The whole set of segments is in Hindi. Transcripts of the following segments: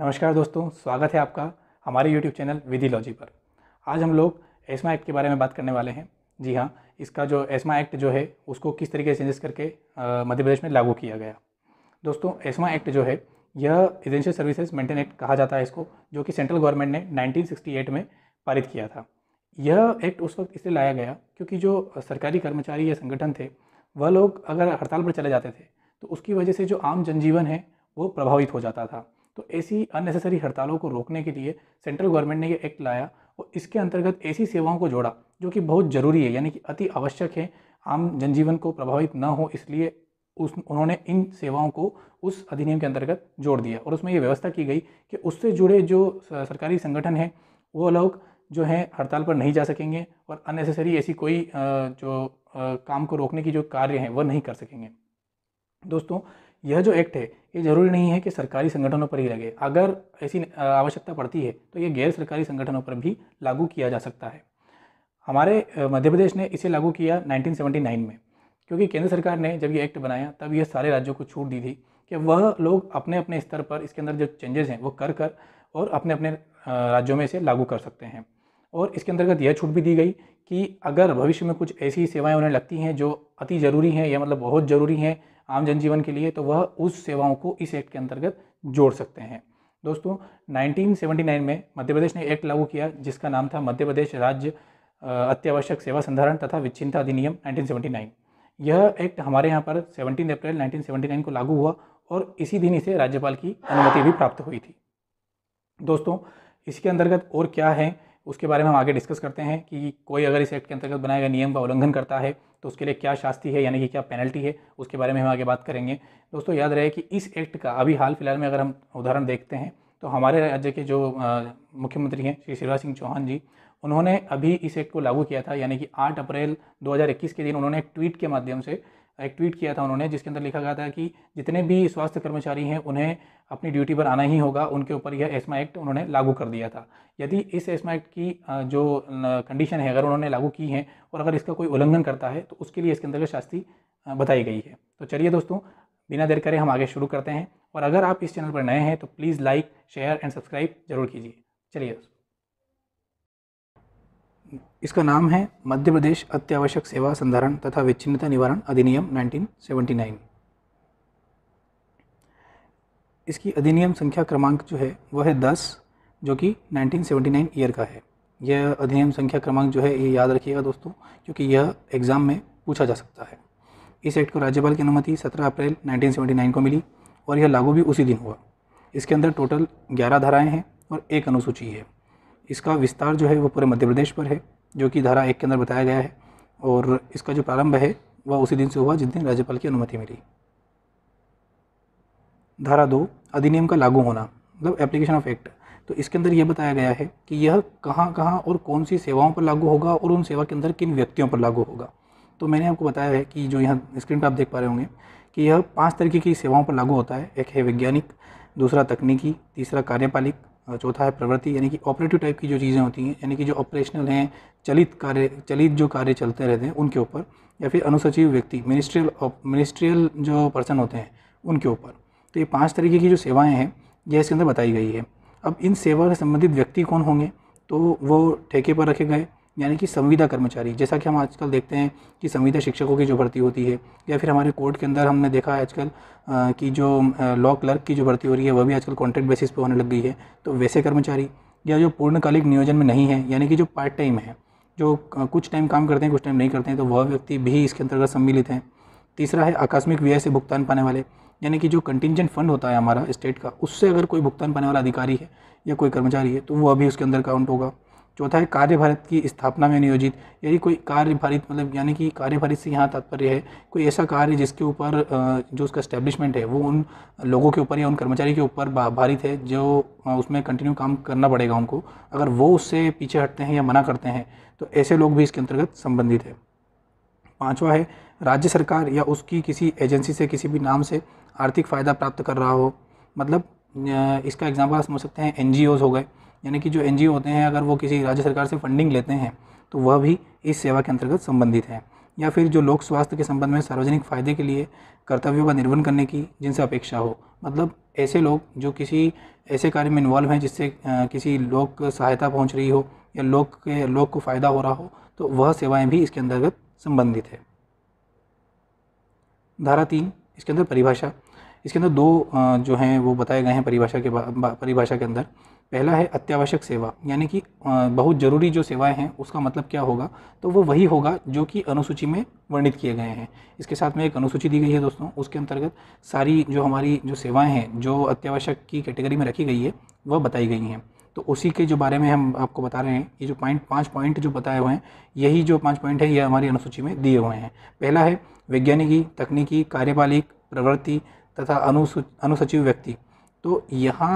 नमस्कार दोस्तों स्वागत है आपका हमारे YouTube चैनल विधि लॉजी पर आज हम लोग एस्मा एक्ट के बारे में बात करने वाले हैं जी हाँ इसका जो एस्मा एक्ट जो है उसको किस तरीके से चेंजेस करके मध्य प्रदेश में लागू किया गया दोस्तों एस्मा एक्ट जो है यह एजेंशियल सर्विसेज मेंटेन एक्ट कहा जाता है इसको जो कि सेंट्रल गवर्नमेंट ने 1968 में पारित किया था यह एक्ट उस वक्त इसलिए लाया गया क्योंकि जो सरकारी कर्मचारी या संगठन थे वह लोग अगर हड़ताल पर चले जाते थे तो उसकी वजह से जो आम जनजीवन है वो प्रभावित हो जाता था तो ऐसी अननेसेसरी हड़तालों को रोकने के लिए सेंट्रल गवर्नमेंट ने ये एक्ट लाया और इसके अंतर्गत ऐसी सेवाओं को जोड़ा जो कि बहुत ज़रूरी है यानी कि अति आवश्यक है आम जनजीवन को प्रभावित न हो इसलिए उस उन्होंने इन सेवाओं को उस अधिनियम के अंतर्गत जोड़ दिया और उसमें ये व्यवस्था की गई कि उससे जुड़े जो सरकारी संगठन हैं वो लोग जो हैं हड़ताल पर नहीं जा सकेंगे और अननेसेसरी ऐसी कोई जो काम को रोकने की जो कार्य हैं वह नहीं कर सकेंगे दोस्तों यह जो एक्ट है ये जरूरी नहीं है कि सरकारी संगठनों पर ही लगे अगर ऐसी आवश्यकता पड़ती है तो ये गैर सरकारी संगठनों पर भी लागू किया जा सकता है हमारे मध्य प्रदेश ने इसे लागू किया 1979 में क्योंकि केंद्र सरकार ने जब ये एक्ट बनाया तब ये सारे राज्यों को छूट दी थी कि वह लोग अपने अपने स्तर पर इसके अंदर जो चेंजेस हैं वो कर कर और अपने अपने राज्यों में इसे लागू कर सकते हैं और इसके अंतर्गत यह छूट भी दी गई कि अगर भविष्य में कुछ ऐसी सेवाएं उन्हें लगती हैं जो अति ज़रूरी हैं या मतलब बहुत ज़रूरी हैं आम जनजीवन के लिए तो वह उस सेवाओं को इस एक्ट के अंतर्गत जोड़ सकते हैं दोस्तों 1979 में मध्य प्रदेश ने एक्ट लागू किया जिसका नाम था मध्य प्रदेश राज्य अत्यावश्यक सेवा संधारण तथा विच्छिन्नता अधिनियम 1979 यह एक्ट हमारे यहाँ पर 17 अप्रैल 1979 को लागू हुआ और इसी दिन इसे राज्यपाल की अनुमति भी प्राप्त हुई थी दोस्तों इसके अंतर्गत और क्या है उसके बारे में हम आगे डिस्कस करते हैं कि कोई अगर इस एक्ट के अंतर्गत बनाए गए नियम का उल्लंघन करता है तो उसके लिए क्या शास्ति है यानी कि क्या पेनल्टी है उसके बारे में हम आगे बात करेंगे दोस्तों याद रहे कि इस एक्ट का अभी हाल फिलहाल में अगर हम उदाहरण देखते हैं तो हमारे राज्य के जो मुख्यमंत्री हैं श्री शिवराज सिंह चौहान जी उन्होंने अभी इस एक्ट को लागू किया था यानी कि 8 अप्रैल 2021 के दिन उन्होंने एक ट्वीट के माध्यम से एक ट्वीट किया था उन्होंने जिसके अंदर लिखा गया था कि जितने भी स्वास्थ्य कर्मचारी हैं उन्हें अपनी ड्यूटी पर आना ही होगा उनके ऊपर यह एस्मा एक्ट उन्होंने लागू कर दिया था यदि इस एस्मा एक्ट की जो कंडीशन है अगर उन्होंने लागू की है और अगर इसका कोई उल्लंघन करता है तो उसके लिए इसके अंदर शास्ति बताई गई है तो चलिए दोस्तों बिना देर करें हम आगे शुरू करते हैं और अगर आप इस चैनल पर नए हैं तो please like share and subscribe जरूर कीजिए चलिए दोस्तों इसका नाम है मध्य प्रदेश अत्यावश्यक सेवा संधारण तथा विच्छिन्नता निवारण अधिनियम 1979 इसकी अधिनियम संख्या क्रमांक जो है वह है दस जो कि 1979 ईयर का है यह अधिनियम संख्या क्रमांक जो है ये याद रखिएगा दोस्तों क्योंकि यह एग्ज़ाम में पूछा जा सकता है इस एक्ट को राज्यपाल की अनुमति 17 अप्रैल 1979 को मिली और यह लागू भी उसी दिन हुआ इसके अंदर टोटल 11 धाराएं हैं और एक अनुसूची है इसका विस्तार जो है वो पूरे मध्य प्रदेश पर है जो कि धारा एक के अंदर बताया गया है और इसका जो प्रारंभ है वह उसी दिन से हुआ जिस दिन राज्यपाल की अनुमति मिली धारा दो अधिनियम का लागू होना मतलब एप्लीकेशन ऑफ एक्ट तो इसके अंदर यह बताया गया है कि यह कहाँ कहाँ और कौन सी सेवाओं पर लागू होगा और उन सेवा के अंदर किन व्यक्तियों पर लागू होगा तो मैंने आपको बताया है कि जो यहाँ स्क्रीन पर आप देख पा रहे होंगे कि यह पांच तरीके की सेवाओं पर लागू होता है एक है वैज्ञानिक दूसरा तकनीकी तीसरा कार्यपालिक चौथा है प्रवृत्ति यानी कि ऑपरेटिव टाइप की जो चीज़ें होती हैं यानी कि जो ऑपरेशनल हैं चलित कार्य चलित जो कार्य चलते रहते हैं उनके ऊपर या फिर अनुसचिव व्यक्ति मिनिस्ट्रियल मिनिस्ट्रियल जो पर्सन होते हैं उनके ऊपर तो ये पाँच तरीके की जो सेवाएँ हैं यह इसके अंदर बताई गई है अब इन सेवा से संबंधित व्यक्ति कौन होंगे तो वो ठेके पर रखे गए यानी कि संविदा कर्मचारी जैसा कि हम आजकल देखते हैं कि संविदा शिक्षकों की जो भर्ती होती है या फिर हमारे कोर्ट के अंदर हमने देखा है आजकल कि जो लॉ क्लर्क की जो भर्ती हो रही है वह भी आजकल कॉन्ट्रैक्ट बेसिस पर होने लग गई है तो वैसे कर्मचारी या जो पूर्णकालिक नियोजन में नहीं है यानी कि जो पार्ट टाइम है जो कुछ टाइम काम करते हैं कुछ टाइम नहीं करते हैं तो वह व्यक्ति भी इसके अंतर्गत सम्मिलित हैं तीसरा है आकस्मिक व्यय से भुगतान पाने वाले यानी कि जो कंटिजेंट फंड होता है हमारा स्टेट का उससे अगर कोई भुगतान पाने वाला अधिकारी है या कोई कर्मचारी है तो वह भी उसके अंदर काउंट होगा चौथा है कार्य भारत की स्थापना में नियोजित यदि कोई कार्य भारत मतलब यानी कि कार्य भारत से यहाँ तात्पर्य है कोई ऐसा कार्य जिसके ऊपर जो उसका स्टैब्लिशमेंट है वो उन लोगों के ऊपर या उन कर्मचारी के ऊपर भारित है जो उसमें कंटिन्यू काम करना पड़ेगा उनको अगर वो उससे पीछे हटते हैं या मना करते हैं तो ऐसे लोग भी इसके अंतर्गत संबंधित है पाँचवा है राज्य सरकार या उसकी किसी एजेंसी से किसी भी नाम से आर्थिक फ़ायदा प्राप्त कर रहा हो मतलब इसका एग्जाम्पल समझ सकते हैं एन हो गए यानी कि जो एन होते हैं अगर वो किसी राज्य सरकार से फंडिंग लेते हैं तो वह भी इस सेवा के अंतर्गत संबंधित है या फिर जो लोक स्वास्थ्य के संबंध में सार्वजनिक फायदे के लिए कर्तव्यों का निर्वहन करने की जिनसे अपेक्षा हो मतलब ऐसे लोग जो किसी ऐसे कार्य में इन्वॉल्व हैं जिससे किसी लोक सहायता पहुंच रही हो या लोग के लोक को फ़ायदा हो रहा हो तो वह सेवाएं भी इसके अंतर्गत संबंधित है धारा तीन इसके अंदर परिभाषा इसके अंदर दो जो हैं वो बताए गए हैं परिभाषा के परिभाषा के अंदर पहला है अत्यावश्यक सेवा यानी कि बहुत ज़रूरी जो सेवाएं हैं उसका मतलब क्या होगा तो वो वही होगा जो कि अनुसूची में वर्णित किए गए हैं इसके साथ में एक अनुसूची दी गई है दोस्तों उसके अंतर्गत सारी जो हमारी जो सेवाएं हैं जो अत्यावश्यक की कैटेगरी में रखी गई है वह बताई गई हैं तो उसी के जो बारे में हम आपको बता रहे हैं ये जो पॉइंट पाँच पॉइंट जो बताए हुए हैं यही जो पाँच पॉइंट है ये हमारी अनुसूची में दिए हुए हैं पहला है वैज्ञानिकी तकनीकी कार्यपालिक प्रवृत्ति तथा अनुसूच अनुसचिव व्यक्ति तो यहाँ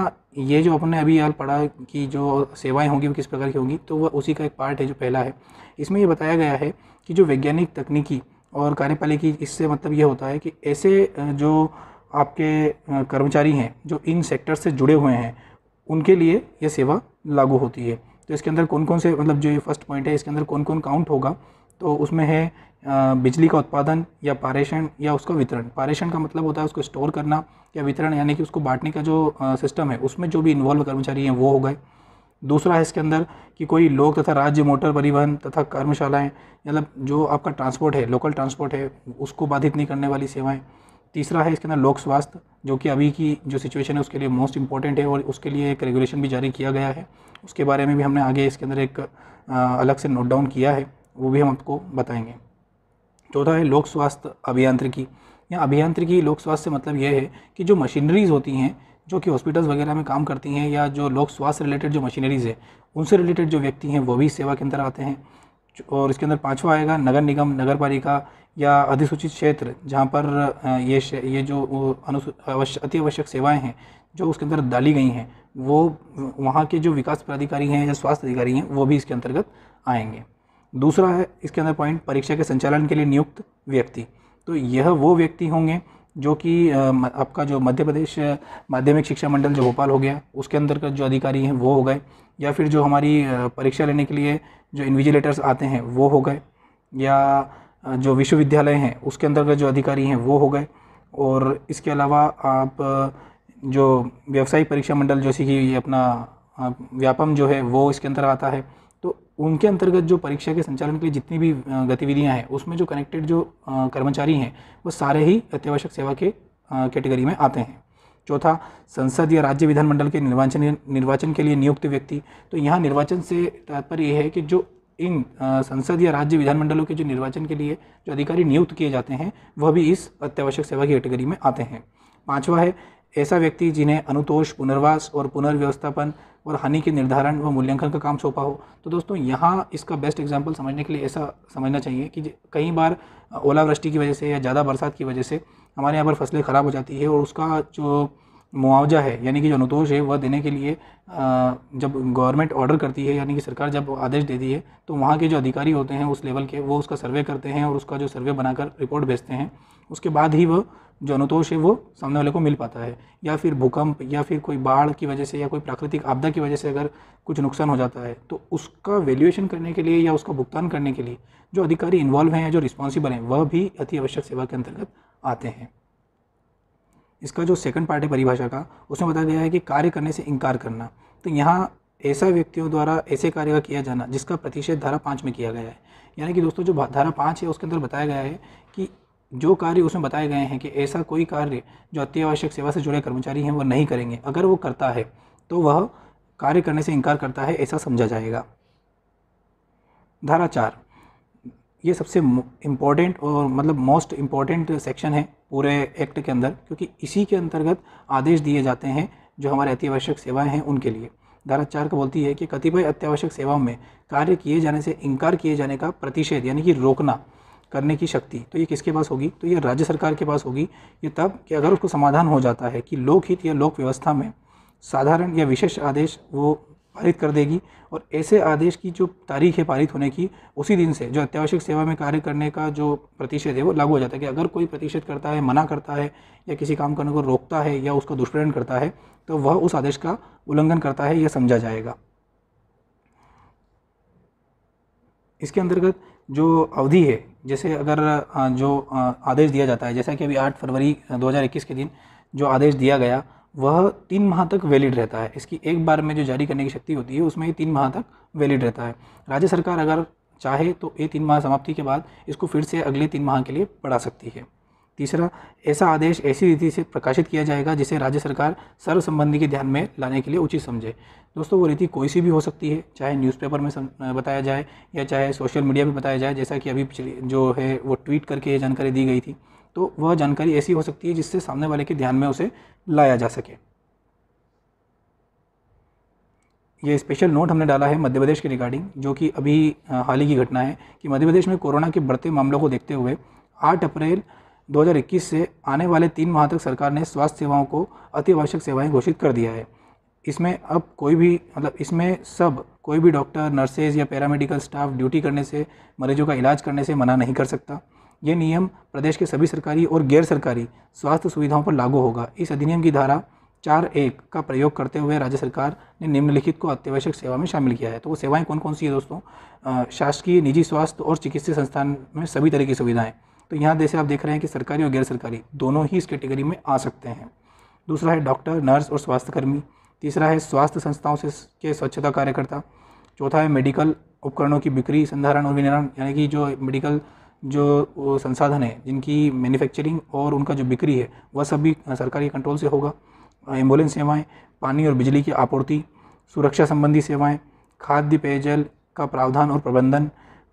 ये जो अपने अभी हाल पढ़ा कि जो सेवाएं होंगी वो किस प्रकार की होंगी तो वह उसी का एक पार्ट है जो पहला है इसमें ये बताया गया है कि जो वैज्ञानिक तकनीकी और कार्यपालिकी इससे मतलब ये होता है कि ऐसे जो आपके कर्मचारी हैं जो इन सेक्टर से जुड़े हुए हैं उनके लिए ये सेवा लागू होती है तो इसके अंदर कौन कौन से मतलब जो ये फर्स्ट पॉइंट है इसके अंदर कौन कौन काउंट होगा तो उसमें है बिजली का उत्पादन या पारेषण या उसका वितरण पारेषण का मतलब होता है उसको स्टोर करना या वितरण यानी कि उसको बांटने का जो सिस्टम है उसमें जो भी इन्वॉल्व कर्मचारी हैं वो हो गए दूसरा है इसके अंदर कि कोई लोग तथा राज्य मोटर परिवहन तथा कर्मशालाएँ मतलब जो आपका ट्रांसपोर्ट है लोकल ट्रांसपोर्ट है उसको बाधित नहीं करने वाली सेवाएँ तीसरा है इसके अंदर लोक स्वास्थ्य जो कि अभी की जो सिचुएशन है उसके लिए मोस्ट इंपॉर्टेंट है और उसके लिए एक रेगुलेशन भी जारी किया गया है उसके बारे में भी हमने आगे इसके अंदर एक अलग से नोट डाउन किया है वो भी हम आपको बताएंगे चौथा है लोक स्वास्थ्य अभियांत्रिकी या अभियांत्रिकी लोक स्वास्थ्य से मतलब यह है कि जो मशीनरीज होती हैं जो कि हॉस्पिटल्स वगैरह में काम करती हैं या जो लोक स्वास्थ्य रिलेटेड जो मशीनरीज है उनसे रिलेटेड जो व्यक्ति हैं वो भी सेवा के अंदर आते हैं और इसके अंदर पाँचवा आएगा नगर निगम नगर पालिका या अधिसूचित क्षेत्र जहाँ पर ये ये जो अति आवश्यक सेवाएँ हैं जो उसके अंदर डाली गई हैं वो वहाँ के जो विकास प्राधिकारी हैं या स्वास्थ्य अधिकारी हैं वो भी इसके अंतर्गत आएंगे दूसरा है इसके अंदर पॉइंट परीक्षा के संचालन के लिए नियुक्त व्यक्ति तो यह वो व्यक्ति होंगे जो कि आपका जो मध्य प्रदेश माध्यमिक शिक्षा मंडल जो भोपाल हो गया उसके अंदर का जो अधिकारी हैं वो हो गए या फिर जो हमारी परीक्षा लेने के लिए जो इन्विजिलेटर्स आते हैं वो हो गए या जो विश्वविद्यालय हैं उसके अंदर का जो अधिकारी हैं वो हो गए और इसके अलावा आप जो व्यावसायिक परीक्षा मंडल जैसे कि अपना व्यापम जो है वो इसके अंदर आता है उनके अंतर्गत जो परीक्षा के संचालन के लिए जितनी भी गतिविधियाँ हैं उसमें जो कनेक्टेड जो कर्मचारी हैं वो सारे ही अत्यावश्यक सेवा के कैटेगरी में आते हैं चौथा संसद या राज्य विधानमंडल के निर्वाचन निर्वाचन के लिए नियुक्त व्यक्ति तो यहाँ निर्वाचन से तात्पर्य यह है कि जो इन संसद या राज्य विधानमंडलों के जो निर्वाचन के लिए जो अधिकारी नियुक्त किए जाते हैं वह भी इस अत्यावश्यक सेवा की कैटेगरी में आते हैं पांचवा है ऐसा व्यक्ति जिन्हें अनुतोष पुनर्वास और पुनर्व्यवस्थापन और हानि के निर्धारण व मूल्यांकन का काम सौंपा हो तो दोस्तों यहाँ इसका बेस्ट एग्जाम्पल समझने के लिए ऐसा समझना चाहिए कि कई बार ओलावृष्टि की वजह से या ज़्यादा बरसात की वजह से हमारे यहाँ पर फसलें ख़राब हो जाती है और उसका जो मुआवजा है यानी कि जो अनुतोष है वह देने के लिए जब गवर्नमेंट ऑर्डर करती है यानी कि सरकार जब आदेश देती है तो वहाँ के जो अधिकारी होते हैं उस लेवल के वो उसका सर्वे करते हैं और उसका जो सर्वे बनाकर रिपोर्ट भेजते हैं उसके बाद ही वह जो अनुतोष है वो सामने वाले को मिल पाता है या फिर भूकंप या फिर कोई बाढ़ की वजह से या कोई प्राकृतिक आपदा की वजह से अगर कुछ नुकसान हो जाता है तो उसका वैल्यूएशन करने के लिए या उसका भुगतान करने के लिए जो अधिकारी इन्वॉल्व हैं या जो रिस्पॉन्सिबल हैं वह भी अति आवश्यक सेवा के अंतर्गत आते हैं इसका जो सेकंड पार्ट है परिभाषा का उसमें बताया गया है कि कार्य करने से इनकार करना तो यहाँ ऐसा व्यक्तियों द्वारा ऐसे कार्य का किया जाना जिसका प्रतिषेध धारा पाँच में किया गया है यानी कि दोस्तों जो धारा पाँच है उसके अंदर बताया गया है कि जो कार्य उसमें बताए गए हैं कि ऐसा कोई कार्य जो अत्यावश्यक सेवा से जुड़े कर्मचारी हैं वो नहीं करेंगे अगर वो करता है तो वह कार्य करने से इनकार करता है ऐसा समझा जाएगा धारा चार ये सबसे इम्पॉर्टेंट और मतलब मोस्ट इम्पॉर्टेंट सेक्शन है पूरे एक्ट के अंदर क्योंकि इसी के अंतर्गत आदेश दिए जाते हैं जो हमारे अत्यावश्यक सेवाएं हैं उनके लिए धारा चार का बोलती है कि कतिपय अत्यावश्यक सेवाओं में कार्य किए जाने से इनकार किए जाने का प्रतिषेध यानी कि रोकना करने की शक्ति तो ये किसके पास होगी तो ये राज्य सरकार के पास होगी ये तब कि अगर उसको समाधान हो जाता है कि लोकहित या लोक व्यवस्था में साधारण या विशेष आदेश वो पारित कर देगी और ऐसे आदेश की जो तारीख है पारित होने की उसी दिन से जो अत्यावश्यक सेवा में कार्य करने का जो प्रतिषेध है वो लागू हो जाता है कि अगर कोई प्रतिषेध करता है मना करता है या किसी काम करने को रोकता है या उसका दुष्प्रेरण करता है तो वह उस आदेश का उल्लंघन करता है यह समझा जाएगा इसके अंतर्गत जो अवधि है जैसे अगर जो आदेश दिया जाता है जैसा कि अभी आठ फरवरी दो के दिन जो आदेश दिया गया वह तीन माह तक वैलिड रहता है इसकी एक बार में जो जारी करने की शक्ति होती है उसमें ये तीन माह तक वैलिड रहता है राज्य सरकार अगर चाहे तो ये तीन माह समाप्ति के बाद इसको फिर से अगले तीन माह के लिए बढ़ा सकती है तीसरा ऐसा आदेश ऐसी रीति से प्रकाशित किया जाएगा जिसे राज्य सरकार सर्व संबंधी के ध्यान में लाने के लिए उचित समझे दोस्तों वो रीति कोई सी भी हो सकती है चाहे न्यूज़पेपर में बताया जाए या चाहे सोशल मीडिया में बताया जाए जैसा कि अभी जो है वो ट्वीट करके ये जानकारी दी गई थी तो वह जानकारी ऐसी हो सकती है जिससे सामने वाले के ध्यान में उसे लाया जा सके ये स्पेशल नोट हमने डाला है मध्य प्रदेश के रिगार्डिंग जो कि अभी हाल ही की घटना है कि मध्य प्रदेश में कोरोना के बढ़ते मामलों को देखते हुए 8 अप्रैल 2021 से आने वाले तीन माह तक सरकार ने स्वास्थ्य सेवाओं को अति आवश्यक सेवाएं घोषित कर दिया है इसमें अब कोई भी मतलब इसमें सब कोई भी डॉक्टर नर्सेज या पैरामेडिकल स्टाफ ड्यूटी करने से मरीजों का इलाज करने से मना नहीं कर सकता ये नियम प्रदेश के सभी सरकारी और गैर सरकारी स्वास्थ्य सुविधाओं पर लागू होगा इस अधिनियम की धारा चार एक का प्रयोग करते हुए राज्य सरकार ने निम्नलिखित को अत्यावश्यक सेवा में शामिल किया है तो वो सेवाएं कौन कौन सी है दोस्तों शासकीय निजी स्वास्थ्य और चिकित्सा संस्थान में सभी तरह की सुविधाएं तो यहाँ जैसे आप देख रहे हैं कि सरकारी और गैर सरकारी दोनों ही इस कैटेगरी में आ सकते हैं दूसरा है डॉक्टर नर्स और स्वास्थ्यकर्मी तीसरा है स्वास्थ्य संस्थाओं से के स्वच्छता कार्यकर्ता चौथा है मेडिकल उपकरणों की बिक्री संधारण और विनिर्माण यानी कि जो मेडिकल जो संसाधन है जिनकी मैन्युफैक्चरिंग और उनका जो बिक्री है वह सभी सरकारी कंट्रोल से होगा एम्बुलेंस सेवाएं पानी और बिजली की आपूर्ति सुरक्षा संबंधी सेवाएं खाद्य पेयजल का प्रावधान और प्रबंधन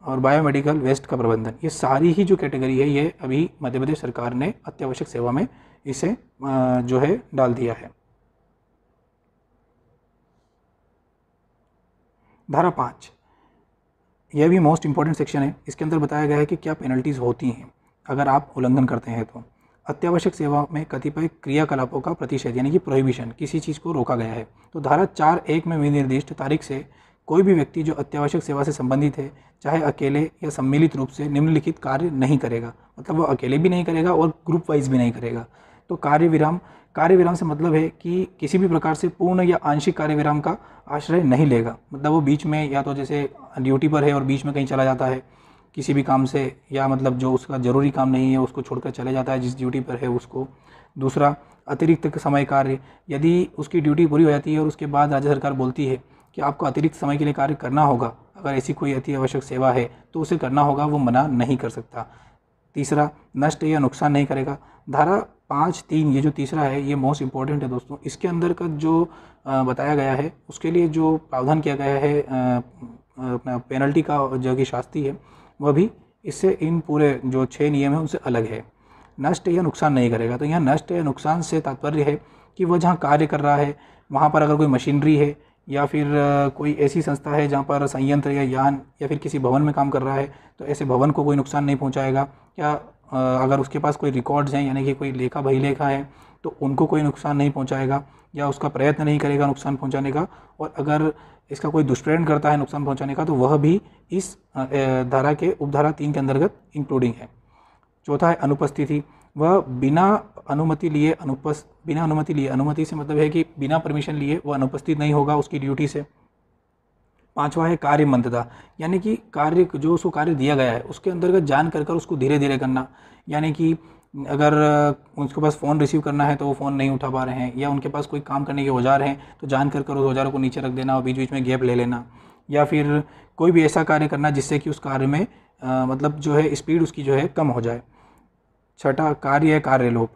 और बायोमेडिकल वेस्ट का प्रबंधन ये सारी ही जो कैटेगरी है ये अभी मध्य प्रदेश सरकार ने अत्यावश्यक सेवा में इसे जो है डाल दिया है धारा पाँच यह भी मोस्ट इंपॉर्टेंट सेक्शन है इसके अंदर बताया गया है कि क्या पेनल्टीज़ होती हैं अगर आप उल्लंघन करते हैं तो अत्यावश्यक सेवा में कतिपय क्रियाकलापों का प्रतिषेध यानी कि प्रोहिबिशन किसी चीज़ को रोका गया है तो धारा चार एक में विनिर्दिष्ट तारीख से कोई भी व्यक्ति जो अत्यावश्यक सेवा से संबंधित है चाहे अकेले या सम्मिलित रूप से निम्नलिखित कार्य नहीं करेगा मतलब वो अकेले भी नहीं करेगा और ग्रुप वाइज भी नहीं करेगा तो कार्य विराम कार्य विराम से मतलब है कि किसी भी प्रकार से पूर्ण या आंशिक कार्य विराम का आश्रय नहीं लेगा मतलब वो बीच में या तो जैसे ड्यूटी पर है और बीच में कहीं चला जाता है किसी भी काम से या मतलब जो उसका ज़रूरी काम नहीं है उसको छोड़कर चले जाता है जिस ड्यूटी पर है उसको दूसरा अतिरिक्त समय कार्य यदि उसकी ड्यूटी पूरी हो जाती है और उसके बाद राज्य सरकार बोलती है कि आपको अतिरिक्त समय के लिए कार्य करना होगा अगर ऐसी कोई अति आवश्यक सेवा है तो उसे करना होगा वो मना नहीं कर सकता तीसरा नष्ट या नुकसान नहीं करेगा धारा पाँच तीन ये जो तीसरा है ये मोस्ट इंपॉर्टेंट है दोस्तों इसके अंदर का जो बताया गया है उसके लिए जो प्रावधान किया गया है अपना पेनल्टी का जो कि शास्ती है वह भी इससे इन पूरे जो छः नियम हैं उनसे अलग है नष्ट या नुकसान नहीं करेगा तो यहाँ नष्ट या नुकसान से तात्पर्य है कि वह जहाँ कार्य कर रहा है वहाँ पर अगर कोई मशीनरी है या फिर कोई ऐसी संस्था है जहाँ पर संयंत्र या यान या फिर किसी भवन में काम कर रहा है तो ऐसे भवन को कोई नुकसान नहीं पहुँचाएगा या अगर उसके पास कोई रिकॉर्ड्स हैं यानी कि कोई लेखा भाई लेखा है तो उनको कोई नुकसान नहीं पहुंचाएगा या उसका प्रयत्न नहीं करेगा नुकसान पहुंचाने का और अगर इसका कोई दुष्प्रेरण करता है नुकसान पहुंचाने का तो वह भी इस धारा के उपधारा तीन के अंतर्गत इंक्लूडिंग है चौथा है अनुपस्थिति वह बिना अनुमति लिए अनुपस्थ बिना अनुमति लिए अनुमति से मतलब है कि बिना परमिशन लिए वह अनुपस्थित नहीं होगा उसकी ड्यूटी से पांचवा है कार्य मंदता यानी कि कार्य जो उसको कार्य दिया गया है उसके अंतर्गत जान कर कर उसको धीरे धीरे करना यानी कि अगर उनके पास फ़ोन रिसीव करना है तो वो फ़ोन नहीं उठा पा रहे हैं या उनके पास कोई काम करने के औजार हैं तो जान कर कर उस औजारों को नीचे रख देना और बीच बीच में गैप ले लेना या फिर कोई भी ऐसा कार्य करना जिससे कि उस कार्य में आ, मतलब जो है स्पीड उसकी जो है कम हो जाए छठा कार्य है कार्यलोप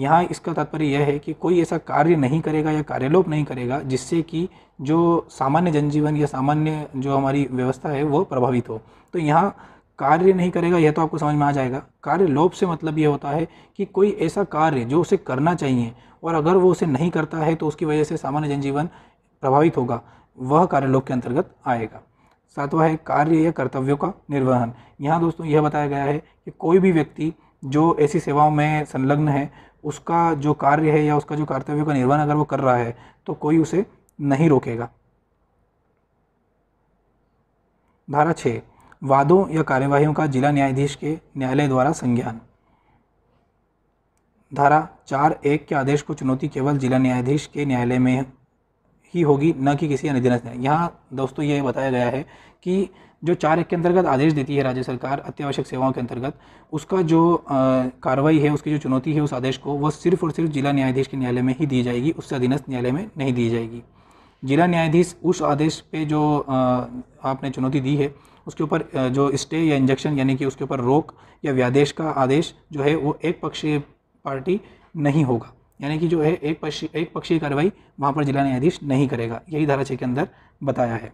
यहाँ इसका तात्पर्य यह है कि कोई ऐसा कार्य नहीं करेगा या कार्यलोप नहीं करेगा जिससे कि जो सामान्य जनजीवन या सामान्य जो हमारी व्यवस्था है वो प्रभावित हो तो यहाँ कार्य नहीं करेगा यह तो आपको समझ में आ जाएगा कार्य लोप से मतलब ये होता है कि कोई ऐसा कार्य जो उसे करना चाहिए और अगर वो उसे नहीं करता है तो उसकी वजह से सामान्य जनजीवन प्रभावित होगा वह कार्यलोप के अंतर्गत आएगा सातवा है कार्य या कर्तव्यों का निर्वहन यहाँ दोस्तों यह बताया गया है कि कोई भी व्यक्ति जो ऐसी सेवाओं में संलग्न है उसका जो कार्य है या उसका जो कर्तव्य का निर्वहन अगर वो कर रहा है तो कोई उसे नहीं रोकेगा धारा छः वादों या कार्यवाहियों का जिला न्यायाधीश के न्यायालय द्वारा संज्ञान धारा चार एक के आदेश को चुनौती केवल जिला न्यायाधीश के न्यायालय में ही होगी न कि किसी अन्य यहाँ दोस्तों ये बताया गया है कि जो चार एक के अंतर्गत आदेश देती है राज्य सरकार अत्यावश्यक सेवाओं के अंतर्गत उसका जो कार्रवाई है उसकी जो चुनौती है उस आदेश को वह सिर्फ और सिर्फ जिला न्यायाधीश के न्यायालय में ही दी जाएगी उससे अधीनस्थ न्यायालय में नहीं दी जाएगी जिला न्यायाधीश उस आदेश पे जो आपने चुनौती दी है उसके ऊपर जो स्टे या इंजेक्शन यानी कि उसके ऊपर रोक या व्यादेश का आदेश जो है वो एक पक्षीय पार्टी नहीं होगा यानी कि जो है एक पक्षी एक पक्षीय कार्रवाई वहाँ पर जिला न्यायाधीश नहीं करेगा यही धारा छः के अंदर बताया है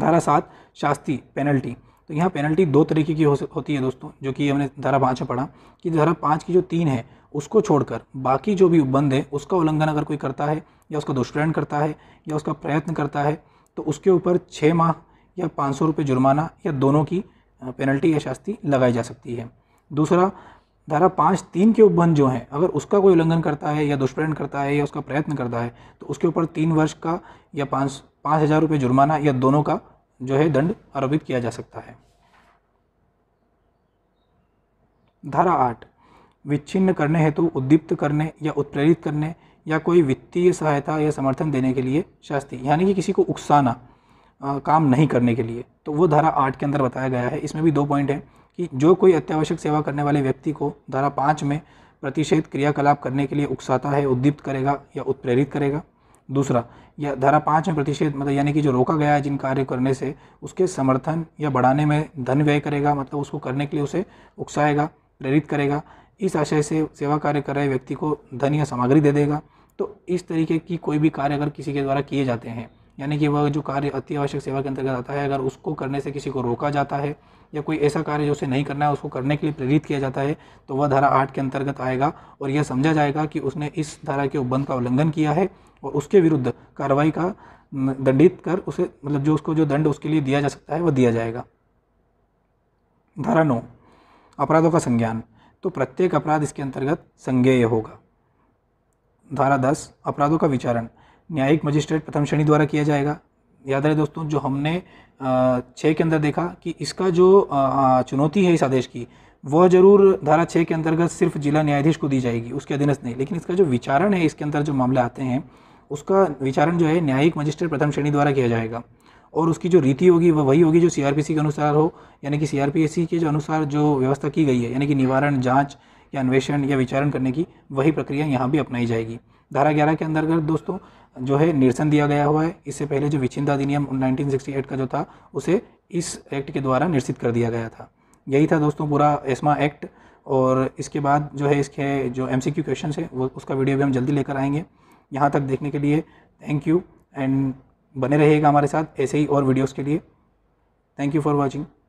धारा सात शास्ती पेनल्टी तो यहाँ पेनल्टी दो तरीके की हो होती है दोस्तों जो कि हमने धारा पाँच में पढ़ा कि धारा पाँच की जो तीन है उसको छोड़कर बाकी जो भी बंद है उसका उल्लंघन अगर कोई करता है या उसका दुष्प्रहण करता है या उसका प्रयत्न करता है तो उसके ऊपर छः माह या पाँच सौ रुपये जुर्माना या दोनों की पेनल्टी या शास्ती लगाई जा सकती है दूसरा धारा पाँच तीन के उपबंध जो हैं अगर उसका कोई उल्लंघन करता है या दुष्प्रहण करता है या उसका प्रयत्न करता है तो उसके ऊपर तीन वर्ष का या पाँच पाँच हज़ार रुपये जुर्माना या दोनों का जो है दंड आरोपित किया जा सकता है धारा आठ विच्छिन्न करने हेतु तो उद्दीप्त करने या उत्प्रेरित करने या कोई वित्तीय सहायता या समर्थन देने के लिए शास्ति यानी कि किसी को उकसाना आ, काम नहीं करने के लिए तो वो धारा आठ के अंदर बताया गया है इसमें भी दो पॉइंट है कि जो कोई अत्यावश्यक सेवा करने वाले व्यक्ति को धारा पाँच में प्रतिषेध क्रियाकलाप करने के लिए उकसाता है उद्दीप्त करेगा या उत्प्रेरित करेगा दूसरा या धारा पाँच में प्रतिषेध मतलब यानी कि जो रोका गया है जिन कार्य करने से उसके समर्थन या बढ़ाने में धन व्यय करेगा मतलब उसको करने के लिए उसे उकसाएगा प्रेरित करेगा इस आशय से सेवा कार्य कर रहे व्यक्ति को धन या सामग्री दे देगा तो इस तरीके की कोई भी कार्य अगर किसी के द्वारा किए जाते हैं यानी कि वह जो कार्य अति आवश्यक सेवा के अंतर्गत आता है अगर उसको करने से किसी को रोका जाता है या कोई ऐसा कार्य जो उसे नहीं करना है उसको करने के लिए प्रेरित किया जाता है तो वह धारा आठ के अंतर्गत आएगा और यह समझा जाएगा कि उसने इस धारा के उपबंध का उल्लंघन किया है और उसके विरुद्ध कार्रवाई का दंडित कर उसे मतलब जो उसको जो दंड उसके लिए दिया जा सकता है वह दिया जाएगा धारा नौ अपराधों का संज्ञान तो प्रत्येक अपराध इसके अंतर्गत संज्ञेय होगा धारा दस अपराधों का विचारण न्यायिक मजिस्ट्रेट प्रथम श्रेणी द्वारा किया जाएगा याद रहे दोस्तों जो हमने छः के अंदर देखा कि इसका जो चुनौती है इस आदेश की वह जरूर धारा छः के अंतर्गत सिर्फ जिला न्यायाधीश को दी जाएगी उसके अधीनस्थ नहीं लेकिन इसका जो विचारण है इसके अंदर जो मामले आते हैं उसका विचारण जो है न्यायिक मजिस्ट्रेट प्रथम श्रेणी द्वारा किया जाएगा और उसकी जो रीति होगी वह वही होगी जो सीआरपीसी के अनुसार हो यानी कि सी के जो अनुसार जो व्यवस्था की गई है यानी कि निवारण जाँच या अन्वेषण या विचारण करने की वही प्रक्रिया यहाँ भी अपनाई जाएगी धारा ग्यारह के अंतर्गत दोस्तों जो है निरसन दिया गया हुआ है इससे पहले जो विच्छिन्न अधिनियम 1968 का जो था उसे इस एक्ट के द्वारा निरसित कर दिया गया था यही था दोस्तों पूरा एस्मा एक्ट और इसके बाद जो है इसके जो एम सी क्यू क्वेश्चन है वो उसका वीडियो भी हम जल्दी लेकर आएंगे यहाँ तक देखने के लिए थैंक यू एंड बने रहिएगा हमारे साथ ऐसे ही और वीडियोज़ के लिए थैंक यू फॉर वॉचिंग